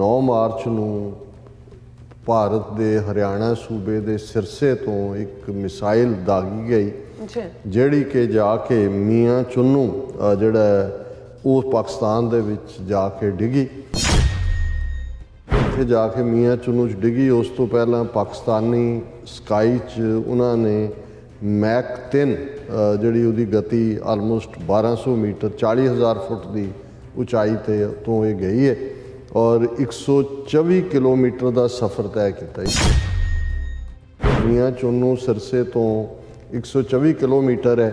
9 March ਨੂੰ ਭਾਰਤ ਦੇ ਹਰਿਆਣਾ ਸੂਬੇ ਦੇ ਸਿਰਸੇ ਤੋਂ ਇੱਕ ਮਿਸਾਈਲ ਦਾਗੀ ਗਈ ਜਿਹੜੀ ਕਿ ਜਾ ਕੇ ਮੀਆਂ ਚੁੰਨੂ ਜਿਹੜਾ ਉਹ ਪਾਕਿਸਤਾਨ ਦੇ ਵਿੱਚ ਜਾ ਕੇ ਡਿੱਗੀ ਉੱਥੇ ਜਾ ਕੇ ਮੀਆਂ ਚੁੰਨੂ ਚ ਡਿੱਗੀ ਉਸ ਤੋਂ ਪਹਿਲਾਂ ਪਾਕਿਸਤਾਨੀ ਸਕਾਈ ਚ ਉਹਨਾਂ ਨੇ ਮੈਕ 3 ਜਿਹੜੀ ਉਹਦੀ ਗਤੀ ਆਲਮੋਸਟ 1200 ਮੀਟਰ 40000 ਫੁੱਟ ਦੀ ਉਚਾਈ ਤੇ ਤੋਂ ਇਹ ਗਈ ਹੈ ਔਰ 124 ਕਿਲੋਮੀਟਰ ਦਾ ਸਫ਼ਰ ਤੈਅ ਕੀਤਾ ਜੀ ਦੁਨੀਆ ਚੋਂ ਸਰਸੇ ਤੋਂ 124 ਕਿਲੋਮੀਟਰ ਹੈ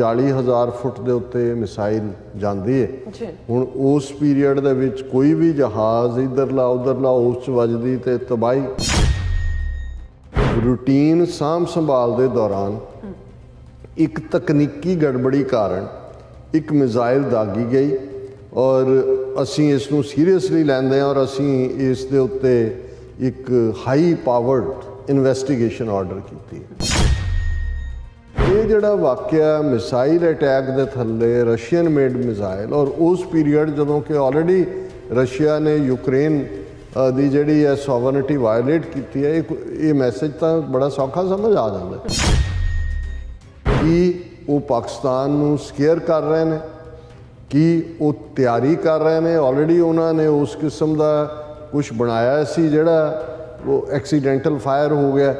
40000 ਫੁੱਟ ਦੇ ਉੱਤੇ ਮਿਸਾਈਲ ਜਾਂਦੀ ਹੈ ਹੁਣ ਉਸ ਪੀਰੀਅਡ ਦੇ ਵਿੱਚ ਕੋਈ ਵੀ ਜਹਾਜ਼ ਇਧਰ ਲਾ ਉਧਰ ਲਾ ਉਸ ਚ ਵੱਜਦੀ ਤੇ ਤਬਾਈ ਰੂਟੀਨ ਸਾਮ ਸੰਭਾਲ ਦੇ ਦੌਰਾਨ ਇੱਕ ਤਕਨੀਕੀ ਗੜਬੜੀ ਕਾਰਨ ਇੱਕ ਮਿਜ਼ਾਈਲ ਦਾਗੀ ਗਈ ਔਰ ਅਸੀਂ ਇਸ ਨੂੰ ਸੀਰੀਅਸਲੀ ਲੈਂਦੇ ਹਾਂ ਔਰ ਅਸੀਂ ਇਸ ਦੇ ਉੱਤੇ ਇੱਕ ਹਾਈ ਪਾਵਰਡ ਇਨਵੈਸਟੀਗੇਸ਼ਨ ਆਰਡਰ ਕੀਤੀ ਹੈ ਇਹ ਜਿਹੜਾ ਵਾਕਿਆ ਮਿਸਾਈਲ ਅਟੈਕ ਦੇ ਥੱਲੇ ਰਸ਼ੀਅਨ ਮੇਡ ਮਿਸਾਈਲ ਔਰ ਉਸ ਪੀਰੀਅਡ ਜਦੋਂ ਕਿ ਆਲਰੇਡੀ ਰਸ਼ੀਆ ਨੇ ਯੂਕਰੇਨ ਦੀ ਜਿਹੜੀ ਹੈ ਸੋਵਰਨਿਟੀ ਵਾਇਲੇਟ ਕੀਤੀ ਹੈ ਇਹ ਮੈਸੇਜ ਤਾਂ ਬੜਾ ਸੌਖਾ ਸਮਝ ਆ ਜਾਂਦਾ ਹੈ ਕਿ ਉਹ ਪਾਕਿਸਤਾਨ ਨੂੰ ਸਕੇਅਰ ਕਰ ਰਹੇ ਨੇ ਕਿ ਉਹ ਤਿਆਰੀ ਕਰ ਰਹੇ ਨੇ ਆਲਰੇਡੀ ਉਹਨਾਂ ਨੇ ਉਸ ਕਿਸਮ ਦਾ ਕੁਝ ਬਣਾਇਆ ਸੀ ਜਿਹੜਾ ਉਹ ਐਕਸੀਡੈਂਟਲ ਫਾਇਰ ਹੋ ਗਿਆ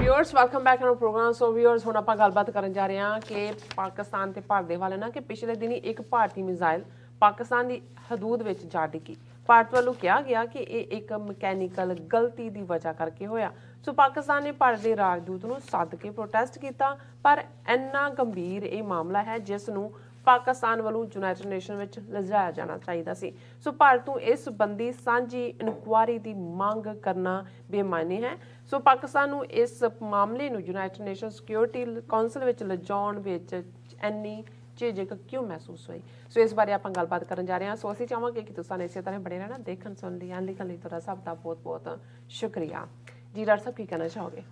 viewers welcome back to program so viewers ਹੁਣ ਆਪਾਂ ਗੱਲਬਾਤ ਕਰਨ ਜਾ ਰਹੇ ਹਾਂ ਕਿ ਪਾਕਿਸਤਾਨ ਤੇ ਭਾਰਤ ਦੇ ਵਾਲੇ ਨਾ ਕਿ ਪਿਛਲੇ ਦਿਨੀ ਇੱਕ ਭਾਰਤੀ ਮਿਜ਼ਾਈਲ ਪਾਕਿਸਤਾਨ ਦੀ ਹਦੂਦ ਵਿੱਚ ਜਾ ਡਿੱਗੀ ਭਾਰਤ ਵੱਲੋਂ ਕਿਹਾ ਗਿਆ ਕਿ ਇਹ ਇੱਕ ਮਕੈਨੀਕਲ ਗਲਤੀ ਦੀ ਵਜ੍ਹਾ ਕਰਕੇ ਹੋਇਆ ਸੋ ਪਾਕਿਸਤਾਨ ਨੇ ਭਾਰਤ ਦੇ ਰਾਜਦੂਤ ਨੂੰ ਸੱਦ ਕੇ ਪ੍ਰੋਟੈਸਟ ਕੀਤਾ ਪਰ ਇੰਨਾ ਗੰਭੀਰ ਇਹ ਮਾਮਲਾ ਹੈ ਜਿਸ ਨੂੰ ਪਾਕਿਸਤਾਨ ਵੱਲੋਂ ਯੂਨਾਈਟਿਡ ਨੇਸ਼ਨ ਵਿੱਚ ਲਿਜਾਇਆ ਜਾਣਾ ਚਾਹੀਦਾ ਸੀ ਸੋ ਭਾਰਤ ਨੂੰ ਇਸ ਸੰਬੰਧੀ ਸਾਂਝੀ ਇਨਕੁਆਇਰੀ ਦੀ ਮੰਗ ਕਰਨਾ ਬੇਮਾਨੀ ਹੈ ਸੋ ਪਾਕਿਸਤਾਨ ਨੂੰ ਇਸ ਮਾਮਲੇ ਨੂੰ ਯੂਨਾਈਟਿਡ ਨੇਸ਼ਨ ਸਿਕਿਉਰਿਟੀ ਕਾਉਂਸਲ ਵਿੱਚ ਲਿਜਾਉਣ ਵਿੱਚ ਐਨੀ ਝਿਜਕ ਕਿਉਂ ਮਹਿਸੂਸ ਹੋਈ ਸੋ ਇਸ ਬਾਰੇ ਆਪਾਂ ਗੱਲਬਾਤ ਕਰਨ ਜਾ ਰਹੇ ਹਾਂ ਸੋ ਅਸੀਂ ਚਾਹਾਂਗੇ ਕਿ ਤੁਸੀਂ ਇਸੇ ਤਰ੍ਹਾਂ ਬਣੇ ਰਹਿਣਾ ਦੇਖਣ ਸੁਣ ਲਈ ਆਂਦੀ ਲਈ ਤੁਹਾਡਾ ਸਭ ਦਾ ਬਹੁਤ ਬਹੁਤ ਸ਼ੁਕਰੀਆ ਜੀ ਡਾਕਟਰ ਸਾਹਿਬ ਕੀ ਕਹਿਣਾ ਚਾਹੋਗੇ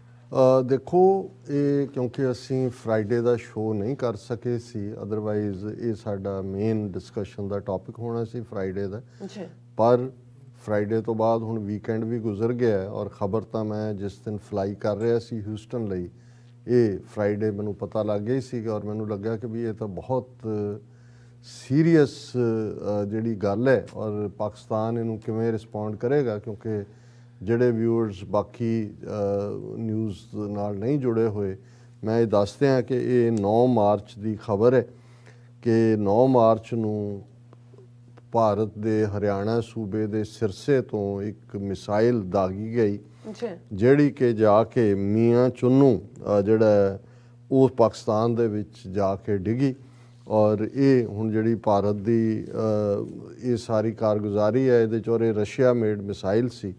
ਦੇਖੋ ਇਹ ਕਿਉਂਕਿ ਅਸੀਂ ਫਰਾਈਡੇ ਦਾ ਸ਼ੋਅ ਨਹੀਂ ਕਰ ਸਕੇ ਸੀ ਅਦਰਵਾਈਜ਼ ਇਹ ਸਾਡਾ ਮੇਨ ਡਿਸਕਸ਼ਨ ਦਾ ਟਾਪਿਕ ਹੋਣਾ ਸੀ ਫਰਾਈਡੇ ਦਾ ਪਰ ਫਰਾਈਡੇ ਤੋਂ ਬਾਅਦ ਹੁਣ ਵੀਕਐਂਡ ਵੀ ਗੁਜ਼ਰ ਗਿਆ ਔਰ ਖਬਰ ਤਾਂ ਮੈਂ ਜਿਸ ਦਿਨ ਫਲਾਈ ਕਰ ਰਿਹਾ ਸੀ ਹਿਊਸਟਨ ਲਈ ਇਹ ਫਰਾਈਡੇ ਮੈਨੂੰ ਪਤਾ ਲੱਗ ਗਈ ਸੀ ਔਰ ਮੈਨੂੰ ਲੱਗਾ ਕਿ ਵੀ ਇਹ ਤਾਂ ਬਹੁਤ ਸੀਰੀਅਸ ਜਿਹੜੀ ਗੱਲ ਹੈ ਔਰ ਪਾਕਿਸਤਾਨ ਇਹਨੂੰ ਕਿਵੇਂ ਰਿਸਪੌਂਡ ਕਰੇਗਾ ਕਿਉਂਕਿ ਜਿਹੜੇ ਵਿਊਅਰਸ ਬਾਕੀ ਨਿਊਜ਼ ਨਾਲ ਨਹੀਂ ਜੁੜੇ ਹੋਏ ਮੈਂ ਇਹ ਦੱਸਦੇ ਹਾਂ ਕਿ ਇਹ 9 ਮਾਰਚ ਦੀ ਖਬਰ ਹੈ ਕਿ 9 ਮਾਰਚ ਨੂੰ ਭਾਰਤ ਦੇ ਹਰਿਆਣਾ ਸੂਬੇ ਦੇ ਸਿਰਸੇ ਤੋਂ ਇੱਕ ਮਿਸਾਈਲ ਦਾਗੀ ਗਈ ਜਿਹੜੀ ਕਿ ਜਾ ਕੇ ਮੀਆਂ ਚੁੰਨੂ ਜਿਹੜਾ ਉਹ ਪਾਕਿਸਤਾਨ ਦੇ ਵਿੱਚ ਜਾ ਕੇ ਡਿੱਗੀ ਔਰ ਇਹ ਹੁਣ ਜਿਹੜੀ ਭਾਰਤ ਦੀ ਇਹ ਸਾਰੀ ਕਾਰਗੁਜ਼ਾਰੀ ਹੈ ਇਹਦੇ ਚੋਰੇ ਰਸ਼ੀਆ ਮੇਡ ਮਿਸਾਈਲ ਸੀ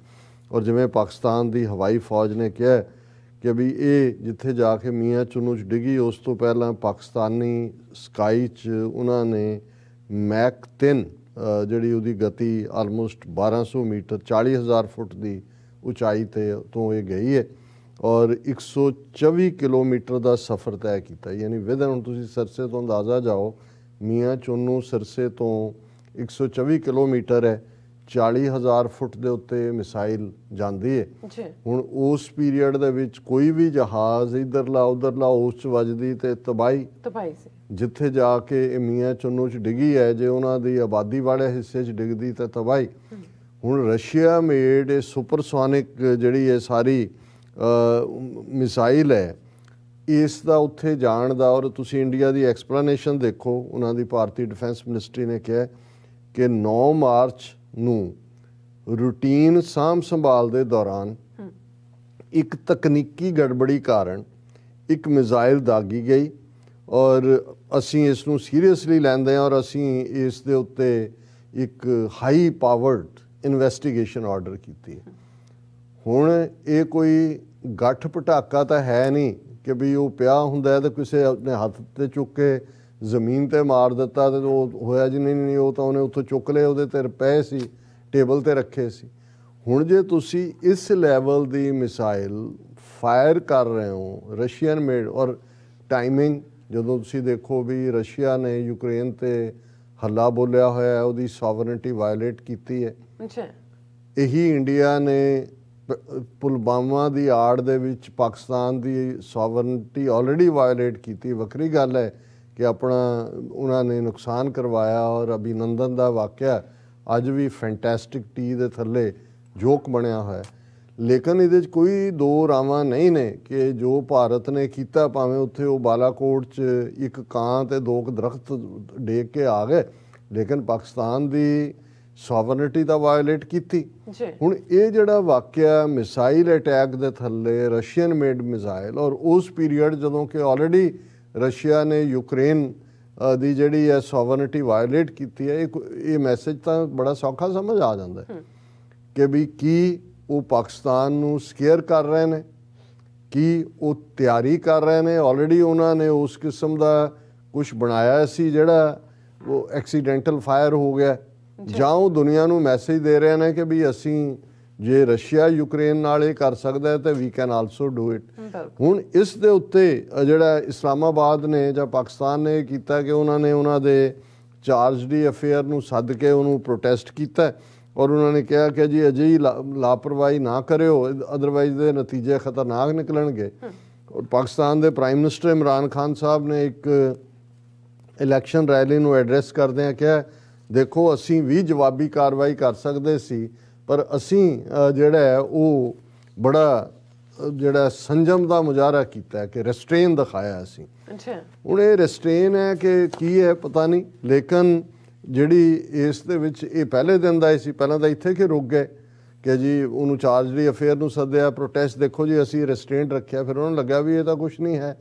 ਔਰ ਜਿਵੇਂ ਪਾਕਿਸਤਾਨ ਦੀ ਹਵਾਈ ਫੌਜ ਨੇ ਕਿਹਾ ਕਿ ਵੀ ਇਹ ਜਿੱਥੇ ਜਾ ਕੇ ਮੀਆਂ ਚੁੰਨੂ ਚ ਡਿੱਗੀ ਉਸ ਤੋਂ ਪਹਿਲਾਂ ਪਾਕਿਸਤਾਨੀ ਸਕਾਈ ਚ ਉਹਨਾਂ ਨੇ ਮੈਕ 3 ਜਿਹੜੀ ਉਹਦੀ ਗਤੀ ਆਲਮੋਸਟ 1200 ਮੀਟਰ 40000 ਫੁੱਟ ਦੀ ਉਚਾਈ ਤੇ ਤੋਂ ਇਹ ਗਈ ਹੈ ਔਰ 124 ਕਿਲੋਮੀਟਰ ਦਾ ਸਫ਼ਰ ਤੈਅ ਕੀਤਾ ਯਾਨੀ ਵਿਦਨ ਹੁਣ ਤੁਸੀਂ ਸਰਸੇ ਤੋਂ ਅੰਦਾਜ਼ਾ ਜਾਓ ਮੀਆਂ ਚੁੰਨੂ ਸਰਸੇ ਤੋਂ 124 ਕਿਲੋਮੀਟਰ ਹੈ 40000 ਫੁੱਟ ਦੇ ਉੱਤੇ ਮਿਸਾਈਲ ਜਾਂਦੀ ਹੈ ਜੀ ਹੁਣ ਉਸ ਪੀਰੀਅਡ ਦੇ ਵਿੱਚ ਕੋਈ ਵੀ ਜਹਾਜ਼ ਇਧਰ ਲਾ ਉਧਰ ਲਾ ਉਸ ਚ ਵੱਜਦੀ ਤੇ ਤਬਾਈ ਤਬਾਈ ਸੀ ਜਿੱਥੇ ਜਾ ਕੇ ਇਹ ਮੀਆਂ ਚੁੰਨੂ ਚ ਡਿੱਗੀ ਹੈ ਜੇ ਉਹਨਾਂ ਦੀ ਆਬਾਦੀ ਵਾਲੇ ਹਿੱਸੇ ਚ ਡਿੱਗਦੀ ਤੇ ਤਬਾਈ ਹੁਣ ਰਸ਼ੀਆ ਮੇਡ ਇਹ ਸੁਪਰਸੋਨਿਕ ਜਿਹੜੀ ਇਹ ਸਾਰੀ ਮਿਸਾਈਲ ਹੈ ਇਸ ਦਾ ਉੱਥੇ ਜਾਣ ਦਾ ਔਰ ਤੁਸੀਂ ਇੰਡੀਆ ਦੀ ਐਕਸਪਲੇਨੇਸ਼ਨ ਦੇਖੋ ਉਹਨਾਂ ਦੀ ਭਾਰਤੀ ਡਿਫੈਂਸ ਮਿਨਿਸਟਰੀ ਨੇ ਕਿਹਾ ਕਿ 9 ਮਾਰਚ ਨੂੰ ਰੂਟੀਨ ਸਾਮ ਸੰਭਾਲ ਦੇ ਦੌਰਾਨ ਇੱਕ ਤਕਨੀਕੀ ਗੜਬੜੀ ਕਾਰਨ ਇੱਕ ਮਿਜ਼ਾਈਲ ਦਾਗੀ ਗਈ ਔਰ ਅਸੀਂ ਇਸ ਨੂੰ ਸੀਰੀਅਸਲੀ ਲੈਂਦੇ ਹਾਂ ਔਰ ਅਸੀਂ ਇਸ ਦੇ ਉੱਤੇ ਇੱਕ ਹਾਈ ਪਾਵਰਡ ਇਨਵੈਸਟੀਗੇਸ਼ਨ ਆਰਡਰ ਕੀਤੀ ਹੈ ਹੁਣ ਇਹ ਕੋਈ ਗੱਠ ਪਟਾਕਾ ਤਾਂ ਹੈ ਨਹੀਂ ਕਿ ਵੀ ਉਹ ਪਿਆ ਹੁੰਦਾ ਹੈ ਤਾਂ ਕਿਸੇ ਆਪਣੇ ਹੱਥ ਤੇ ਚੁੱਕ ਕੇ ਜ਼ਮੀਨ ਤੇ ਮਾਰ ਦਿੱਤਾ ਤੇ ਉਹ ਹੋਇਆ ਜੀ ਨਹੀਂ ਨਹੀਂ ਉਹ ਤਾਂ ਉਹਨੇ ਉੱਥੋਂ ਚੁੱਕ ਲਏ ਉਹਦੇ ਤੇ ਰੁਪਏ ਸੀ ਟੇਬਲ ਤੇ ਰੱਖੇ ਸੀ ਹੁਣ ਜੇ ਤੁਸੀਂ ਇਸ ਲੈਵਲ ਦੀ ਮਿਸਾਈਲ ਫਾਇਰ ਕਰ ਰਹੇ ਹੋ ਰਸ਼ੀਅਨ ਮੇਡ ਔਰ ਟਾਈਮਿੰਗ ਜਦੋਂ ਤੁਸੀਂ ਦੇਖੋ ਵੀ ਰਸ਼ੀਆ ਨੇ ਯੂਕਰੇਨ ਤੇ ਹੱਲਾ ਬੋਲਿਆ ਹੋਇਆ ਹੈ ਉਹਦੀ ਸੋਵਰਨਿਟੀ ਵਾਇਲੇਟ ਕੀਤੀ ਹੈ ਅੱਛਾ ਇਹੀ ਇੰਡੀਆ ਨੇ ਪੁਲਵਾਮਾ ਦੀ ਆੜ ਦੇ ਵਿੱਚ ਪਾਕਿਸਤਾਨ ਦੀ ਸੋਵਰਨਿਟੀ ਆਲਰੇਡੀ ਵਾਇਲੇਟ ਕੀਤੀ ਵੱਖਰੀ ਗੱਲ ਹੈ ਕਿ ਆਪਣਾ ਉਹਨਾਂ ਨੇ ਨੁਕਸਾਨ ਕਰਵਾਇਆ ਔਰ ਅਭਿਨੰਦਨ ਦਾ ਵਾਕਿਆ ਅੱਜ ਵੀ ਫੈਂਟੈਸਟਿਕ ਟੀ ਦੇ ਥੱਲੇ ਜੋਕ ਬਣਿਆ ਹੋਇਆ ਲੇਕਿਨ ਇਹਦੇ ਵਿੱਚ ਕੋਈ ਦੋ ਰਾਵਾਂ ਨਹੀਂ ਨੇ ਕਿ ਜੋ ਭਾਰਤ ਨੇ ਕੀਤਾ ਭਾਵੇਂ ਉੱਥੇ ਉਹ ਬਾਲਾਕੋਟ 'ਚ ਇੱਕ ਕਾਂ ਤੇ ਦੋ ਦਰਖਤ ਡੇਕ ਕੇ ਆ ਗਏ ਲੇਕਿਨ ਪਾਕਿਸਤਾਨ ਦੀ ਸੋਵਰਨਿਟੀ ਦਾ ਵਾਇਲੇਟ ਕੀਤੀ ਹੁਣ ਇਹ ਜਿਹੜਾ ਵਾਕਿਆ ਮਿਸਾਈਲ ਅਟੈਕ ਦੇ ਥੱਲੇ ਰਸ਼ੀਅਨ ਮੇਡ ਮਿਸਾਈਲ ਔਰ ਉਸ ਪੀਰੀਅਡ ਜਦੋਂ ਕਿ ਆਲਰੇਡੀ ਰਸ਼ੀਆ ਨੇ ਯੂਕਰੇਨ ਦੀ ਜਿਹੜੀ ਹੈ ਸੋਵਰਨਿਟੀ ਵਾਇਲੇਟ ਕੀਤੀ ਹੈ ਇਹ ਇਹ ਮੈਸੇਜ ਤਾਂ ਬੜਾ ਸੌਖਾ ਸਮਝ ਆ ਜਾਂਦਾ ਹੈ ਕਿ ਵੀ ਕੀ ਉਹ ਪਾਕਿਸਤਾਨ ਨੂੰ ਸਕੇਅਰ ਕਰ ਰਹੇ ਨੇ ਕੀ ਉਹ ਤਿਆਰੀ ਕਰ ਰਹੇ ਨੇ ਆਲਰੇਡੀ ਉਹਨਾਂ ਨੇ ਉਸ ਕਿਸਮ ਦਾ ਕੁਝ ਬਣਾਇਆ ਸੀ ਜਿਹੜਾ ਉਹ ਐਕਸੀਡੈਂਟਲ ਫਾਇਰ ਹੋ ਗਿਆ ਜਾਂ ਉਹ ਦੁਨੀਆ ਨੂੰ ਮੈਸੇਜ ਦੇ ਰਹੇ ਨੇ ਕਿ ਵੀ ਅਸੀਂ ਜੇ ਰਸ਼ੀਆ ਯੂਕਰੇਨ ਨਾਲ ਇਹ ਕਰ ਸਕਦਾ ਹੈ ਤੇ ਵੀ ਕੈਨ ਆਲਸੋ ਡੂ ਇਟ ਹੁਣ ਇਸ ਦੇ ਉੱਤੇ ਜਿਹੜਾ ਇਸਲਾਮਾਬਾਦ ਨੇ ਜਾਂ ਪਾਕਿਸਤਾਨ ਨੇ ਕੀਤਾ ਕਿ ਉਹਨਾਂ ਨੇ ਉਹਨਾਂ ਦੇ ਚਾਰਜ ਦੀ ਅਫੇਅਰ ਨੂੰ ਸੱਦ ਕੇ ਉਹਨੂੰ ਪ੍ਰੋਟੈਸਟ ਕੀਤਾ ਔਰ ਉਹਨਾਂ ਨੇ ਕਿਹਾ ਕਿ ਜੀ ਅਜੇ ਹੀ ਲਾਪਰਵਾਹੀ ਨਾ ਕਰਿਓ ਅਦਰਵਾਈਜ਼ ਦੇ ਨਤੀਜੇ ਖਤਰਨਾਕ ਨਿਕਲਣਗੇ ਔਰ ਪਾਕਿਸਤਾਨ ਦੇ ਪ੍ਰਾਈਮ ਮਿਨਿਸਟਰ ਇਮਰਾਨ ਖਾਨ ਸਾਹਿਬ ਨੇ ਇੱਕ ਇਲੈਕਸ਼ਨ ਰੈਲੀ ਨੂੰ ਐਡਰੈਸ ਕਰਦੇ ਆ ਕਿਹਾ ਦੇਖੋ ਅਸੀਂ ਵੀ ਜਵਾਬੀ ਕਾਰਵਾਈ ਕਰ ਸਕਦੇ ਸੀ ਪਰ ਅਸੀਂ ਜਿਹੜਾ ਹੈ ਉਹ ਬੜਾ ਜਿਹੜਾ ਸੰਜਮ ਦਾ ਮੁਜ਼ਾਹਰਾ ਕੀਤਾ ਕਿ ਰੈਸਟ੍ਰੇਨ ਦਿਖਾਇਆ ਅਸੀਂ ਅੱਛਾ ਹੁਣ ਇਹ ਰੈਸਟ੍ਰੇਨ ਹੈ ਕਿ ਕੀ ਹੈ ਪਤਾ ਨਹੀਂ ਲੇਕਿਨ ਜਿਹੜੀ ਇਸ ਦੇ ਵਿੱਚ ਇਹ ਪਹਿਲੇ ਦਿਨ ਦਾ ਸੀ ਪਹਿਲਾਂ ਤਾਂ ਇੱਥੇ ਕਿ ਰੁਕ ਗਏ ਕਿ ਜੀ ਉਹਨੂੰ ਲਈ ਅਫੇਅਰ ਨੂੰ ਸੱਦਿਆ ਪ੍ਰੋਟੈਸਟ ਦੇਖੋ ਜੀ ਅਸੀਂ ਰੈਸਟ੍ਰੇਂਟ ਰੱਖਿਆ ਫਿਰ ਉਹਨਾਂ ਨੂੰ ਵੀ ਇਹ ਤਾਂ ਕੁਝ ਨਹੀਂ ਹੈ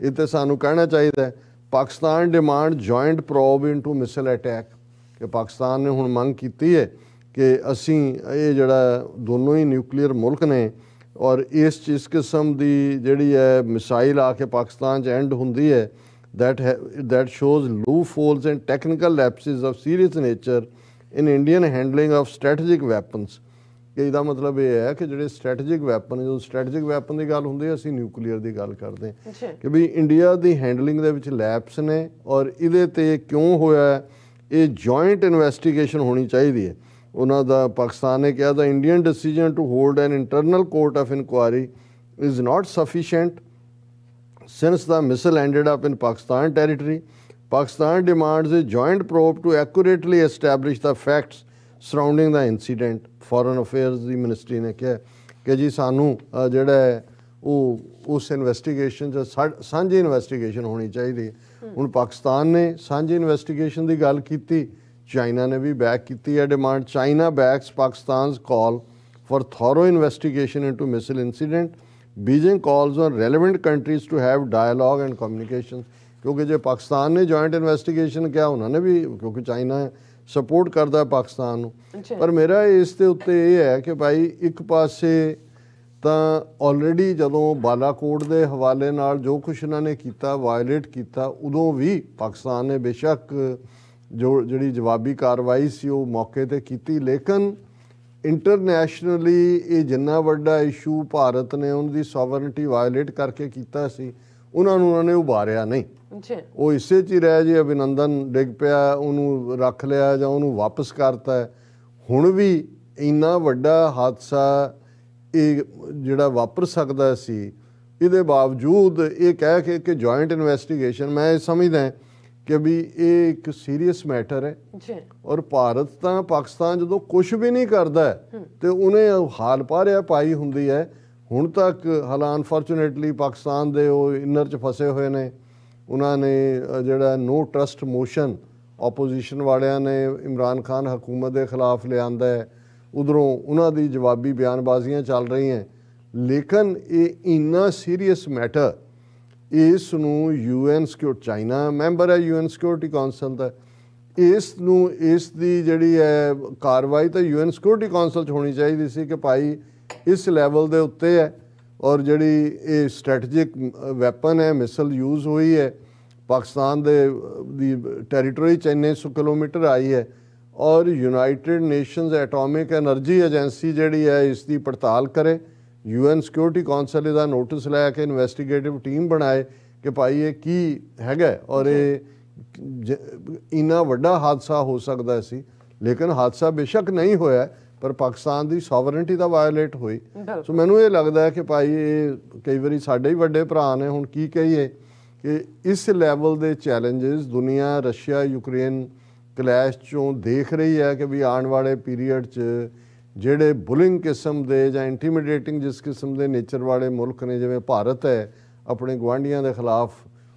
ਇਹ ਤੇ ਸਾਨੂੰ ਕਹਿਣਾ ਚਾਹੀਦਾ ਹੈ Pakistan demand joint probe into missile attack ਕਿ ਪਾਕਿਸਤਾਨ ਨੇ ਹੁਣ ਮੰਗ ਕੀਤੀ ਹੈ ਕਿ ਅਸੀਂ ਇਹ ਜਿਹੜਾ ਦੋਨੋਂ ਹੀ ਨਿਊਕਲੀਅਰ ਮੁਲਕ ਨੇ ਔਰ ਇਸ ਚੀਜ਼ ਕਿਸਮ ਦੀ ਜਿਹੜੀ ਹੈ ਮਿਸਾਈਲ ਆ ਕੇ ਪਾਕਿਸਤਾਨ 'ਚ ਐਂਡ ਹੁੰਦੀ ਹੈ that that shows loopholes and technical lapses of serious nature in Indian handling of strategic ਕਿ ਇਹਦਾ ਮਤਲਬ ਇਹ ਹੈ ਕਿ ਜਿਹੜੇ ਸਟ੍ਰੈਟੇਜਿਕ ਵੈਪਨ ਜੋ ਸਟ੍ਰੈਟੇਜਿਕ ਵੈਪਨ ਦੀ ਗੱਲ ਹੁੰਦੀ ਹੈ ਅਸੀਂ ਨਿਊਕਲੀਅਰ ਦੀ ਗੱਲ ਕਰਦੇ ਹਾਂ ਕਿ ਵੀ ਇੰਡੀਆ ਦੀ ਹੈਂਡਲਿੰਗ ਦੇ ਵਿੱਚ ਲੈਪਸ ਨੇ ਔਰ ਇਹਦੇ ਤੇ ਕਿਉਂ ਹੋਇਆ ਇਹ ਜੁਆਇੰਟ ਇਨਵੈਸਟੀਗੇਸ਼ਨ ਹੋਣੀ ਚਾਹੀਦੀ ਹੈ ਉਹਨਾਂ ਦਾ ਪਾਕਿਸਤਾਨ ਨੇ ਕਿਹਾ the Indian decision to hold an internal court of inquiry is not sufficient since the missile ended up in Pakistan territory Pakistan demands a joint probe to accurately establish the facts surrounding the incident foreign affairs ਦੀ ministry ਨੇ ਕਿਹਾ ਕਿ ਜੀ ਸਾਨੂੰ ਜਿਹੜਾ ਉਹ ਉਸ investigation ਜਾਂ ਸਾਂਝੀ ਇਨਵੈਸਟੀਗੇਸ਼ਨ ਹੋਣੀ ਚਾਹੀਦੀ ਹੁਣ ਪਾਕਿਸਤਾਨ ਨੇ ਸਾਂਝੀ ਇਨਵੈਸਟੀਗੇਸ਼ਨ ਦੀ ਗੱਲ ਕੀਤੀ ਚਾਈਨਾ ਨੇ ਵੀ ਬੈਕ ਕੀਤੀ ਹੈ demand China backs Pakistan's call for thorough investigation into missile incident Beijing calls on relevant countries to have dialogue and communication ਕਿਉਂਕਿ ਜੇ ਪਾਕਿਸਤਾਨ ਨੇ ਜੁਆਇੰਟ ਇਨਵੈਸਟੀਗੇਸ਼ਨ ਕਿਹਾ ਉਹਨਾਂ ਨੇ ਵੀ ਕਿਉਂਕਿ ਚਾਈਨਾ ਸਪੋਰਟ ਕਰਦਾ ਪਾਕਿਸਤਾਨ ਨੂੰ ਪਰ ਮੇਰਾ ਇਸ ਤੇ ਉੱਤੇ ਇਹ ਹੈ ਕਿ ਭਾਈ ਇੱਕ ਪਾਸੇ ਤਾਂ ਆਲਰੇਡੀ ਜਦੋਂ ਬਾਲਾਕੋਟ ਦੇ ਹਵਾਲੇ ਨਾਲ ਜੋ ਕੁਝ ਉਹਨਾਂ ਨੇ ਕੀਤਾ ਵਾਇਲੇਟ ਕੀਤਾ ਉਦੋਂ ਵੀ ਪਾਕਿਸਤਾਨ ਨੇ ਬੇਸ਼ੱਕ ਜੋ ਜਿਹੜੀ ਜਵਾਬੀ ਕਾਰਵਾਈ ਸੀ ਉਹ ਮੌਕੇ ਤੇ ਕੀਤੀ ਲੇਕਿਨ ਇੰਟਰਨੈਸ਼ਨਲੀ ਇਹ ਜਿੰਨਾ ਵੱਡਾ ਇਸ਼ੂ ਭਾਰਤ ਨੇ ਉਹਨਾਂ ਦੀ ਸੋਵਰਨਿਟੀ ਵਾਇਲੇਟ ਕਰਕੇ ਕੀਤਾ ਸੀ ਉਹਨਾਂ ਨੂੰ ਉਹਨਾਂ ਨੇ ਉਭਾਰਿਆ ਨਹੀਂ ਜੀ ਉਹ ਇਸੇ 'ਚ ਹੀ ਰਹਿ ਜੇ ਅਭਿਨੰਦਨ ਡਿੱਗ ਪਿਆ ਉਹਨੂੰ ਰੱਖ ਲਿਆ ਜਾਂ ਉਹਨੂੰ ਵਾਪਸ ਕਰਤਾ ਹੁਣ ਵੀ ਇੰਨਾ ਵੱਡਾ ਹਾਦਸਾ ਇਹ ਜਿਹੜਾ ਵਾਪਰ ਸਕਦਾ ਸੀ ਇਹਦੇ ਬਾਵਜੂਦ ਇਹ ਕਹਿ ਕੇ ਕਿ ਜੁਆਇੰਟ ਇਨਵੈਸਟੀਗੇਸ਼ਨ ਮੈਂ ਸਮਝਦਾ ਹਾਂ ਕਿ ਵੀ ਇਹ ਇੱਕ ਸੀਰੀਅਸ ਮੈਟਰ ਹੈ ਜੀ ਔਰ ਭਾਰਤ ਤਾਂ ਪਾਕਿਸਤਾਨ ਜਦੋਂ ਕੁਝ ਵੀ ਨਹੀਂ ਕਰਦਾ ਤੇ ਉਹਨੇ ਹਾਲ ਪਾ ਰਿਹਾ ਪਾਈ ਹੁੰਦੀ ਹੈ ਹੁਣ ਤੱਕ ਹਾਲਾ ਅਨਫੋਰਚੂਨੇਟਲੀ ਪਾਕਿਸਤਾਨ ਦੇ ਉਹ ਇਨਰ ਚ ਫਸੇ ਹੋਏ ਨੇ ਉਹਨਾਂ ਨੇ ਜਿਹੜਾ ਨੋ ਟਰਸਟ ਮੋਸ਼ਨ ਆਪੋਜੀਸ਼ਨ ਵਾਲਿਆਂ ਨੇ ਇਮਰਾਨ ਖਾਨ ਹਕੂਮਤ ਦੇ ਖਿਲਾਫ ਲਿਆਂਦਾ ਹੈ ਉਧਰੋਂ ਉਹਨਾਂ ਦੀ ਜਵਾਬੀ ਬਿਆਨਬਾਜ਼ੀਆਂ ਚੱਲ ਰਹੀਆਂ ਲੇਕਿਨ ਇਹ ਇੰਨਾ ਸੀਰੀਅਸ ਮੈਟਰ ਇਸ ਨੂੰ ਯੂਐਨ ਸਿਕਿਉਰ ਚਾਈਨਾ ਮੈਂਬਰ ਹੈ ਯੂਐਨ ਸਿਕਿਉਰਿਟੀ ਕਾਉਂਸਲ ਦਾ ਇਸ ਨੂੰ ਇਸ ਦੀ ਜਿਹੜੀ ਹੈ ਕਾਰਵਾਈ ਤਾਂ ਯੂਐਨ ਸਿਕਿਉਰਿਟੀ ਕਾਉਂਸਲ 'ਚ ਹੋਣੀ ਚਾਹੀਦੀ ਸੀ ਕਿ ਭਾਈ ਇਸ ਲੈਵਲ ਦੇ ਉੱਤੇ ਹੈ ਔਰ ਜਿਹੜੀ ਇਹ ਸਟ੍ਰੈਟੈਜਿਕ ਵੈਪਨ ਹੈ ਮਿਸਲ ਯੂਜ਼ ਹੋਈ ਹੈ ਪਾਕਿਸਤਾਨ ਦੇ ਦੀ ਟੈਰੀਟਰੀ ਚ ਇੰਨੇ ਸੌ ਕਿਲੋਮੀਟਰ ਆਈ ਹੈ ਔਰ United Nations atomic energy agency ਜਿਹੜੀ ਹੈ ਇਸ ਦੀ ਪੜਤਾਲ ਕਰੇ ਯੂਐਨ ਸਿਕਿਉਰਿਟੀ ਕਾਉਂਸਲ ਇਹਦਾ ਨੋਟਿਸ ਲੈ ਕੇ ਇਨਵੈਸਟੀਗੇਟਿਵ ਟੀਮ ਬਣਾਏ ਕਿ ਭਾਈ ਇਹ ਕੀ ਹੈਗਾ ਔਰ ਇਹ ਇਨਾ ਵੱਡਾ ਹਾਦਸਾ ਹੋ ਸਕਦਾ ਸੀ ਲੇਕਿਨ ਹਾਦਸਾ ਬੇਸ਼ੱਕ ਨਹੀਂ ਹੋਇਆ ਪਰ ਪਾਕਿਸਤਾਨ ਦੀ ਸੋਵਰਨਿਟੀ ਦਾ ਵਾਇਓਲੇਟ ਹੋਈ ਸੋ ਮੈਨੂੰ ਇਹ ਲੱਗਦਾ ਹੈ ਕਿ ਭਾਈ ਇਹ ਕਈ ਵਾਰੀ ਸਾਡੇ ਹੀ ਵੱਡੇ ਭਰਾ ਨੇ ਹੁਣ ਕੀ ਕਹੀਏ ਕਿ ਇਸ ਲੈਵਲ ਦੇ ਚੈਲੰਜਸ ਦੁਨੀਆ ਰਸ਼ੀਆ ਯੂਕਰੇਨ ਕਲੈਸ਼ ਚੋਂ ਦੇਖ ਰਹੀ ਹੈ ਕਿ ਵੀ ਆਉਣ ਵਾਲੇ ਪੀਰੀਅਡ 'ਚ ਜਿਹੜੇ ਬੁਲਿੰਗ ਕਿਸਮ ਦੇ ਜਾਂ ਇੰਟੀਮੀਡੇਟਿੰਗ ਜਿਸ ਕਿਸਮ ਦੇ ਨੇਚਰ ਵਾਲੇ ਮੁਲਕ ਨੇ ਜਿਵੇਂ ਭਾਰਤ ਹੈ ਆਪਣੇ ਗਵਾਂਡੀਆਂ ਦੇ ਖਿਲਾਫ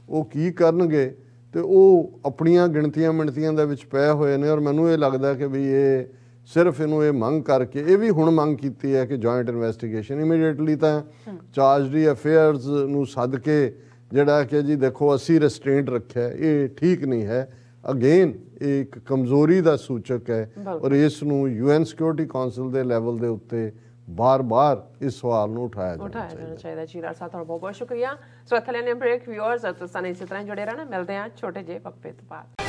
ਉਹ ਕੀ ਕਰਨਗੇ ਤੇ ਉਹ ਆਪਣੀਆਂ ਗਿਣਤੀਆਂ ਮਿੰਟੀਆਂ ਦੇ ਵਿੱਚ ਪਏ ਹੋਏ ਨੇ ਔਰ ਮੈਨੂੰ ਇਹ ਲੱਗਦਾ ਕਿ ਵੀ ਇਹ ਸਿਰਫ ਇਹਨੂੰ ਇਹ ਮੰਗ ਕਰਕੇ ਇਹ ਵੀ ਹੁਣ ਮੰਗ ਕੀਤੀ ਹੈ ਕਿ ਜੁਆਇੰਟ ਇਨਵੈਸਟੀਗੇਸ਼ਨ ਇਮੀਡੀਏਟਲੀ ਤਾਂ ਚਾਰਜਡ ਅਫੇਅਰਸ ਨੂੰ ਸੱਦ ਕੇ ਜਿਹੜਾ ਕਿ ਜੀ ਦੇਖੋ ਅਸੀਂ ਰੈਸਟ੍ਰੇਂਟ ਰੱਖਿਆ ਇਹ ਠੀਕ ਨਹੀਂ ਹੈ ਅਗੇਨ ਇੱਕ ਕਮਜ਼ੋਰੀ ਦਾ ਸੂਚਕ ਹੈ ਔਰ ਇਸ ਨੂੰ ਯੂਐਨ ਸਿਕਿਉਰਿਟੀ ਕਾਉਂਸਲ ਦੇ ਲੈਵਲ ਦੇ ਉੱਤੇ ਬਾਰ-ਬਾਰ ਇਸ ਸਵਾਲ ਨੂੰ ਉਠਾਇਆ ਜਾਣਾ ਚਾਹੀਦਾ ਉਠਾਇਆ ਚਾਹੀਦਾ ਜੀ ਰਾਜ ਸਾਹਿਬ ਬਹੁਤ-ਬਹੁਤ ਸ਼ੁਕਰੀਆ ਸੋ ਅਥਲੇ ਨੇ ਬ੍ਰੇਕ ਵਿਊਅਰਸ ਅਤੇ ਸਾਨੂੰ ਇਸੇ ਤਰ੍ਹਾਂ ਜੁੜੇ ਰਹਿਣਾ ਮਿਲਦੇ ਆ ਛੋਟੇ ਜੇ ਪੱਪੇ ਤੋਂ ਬਾਅਦ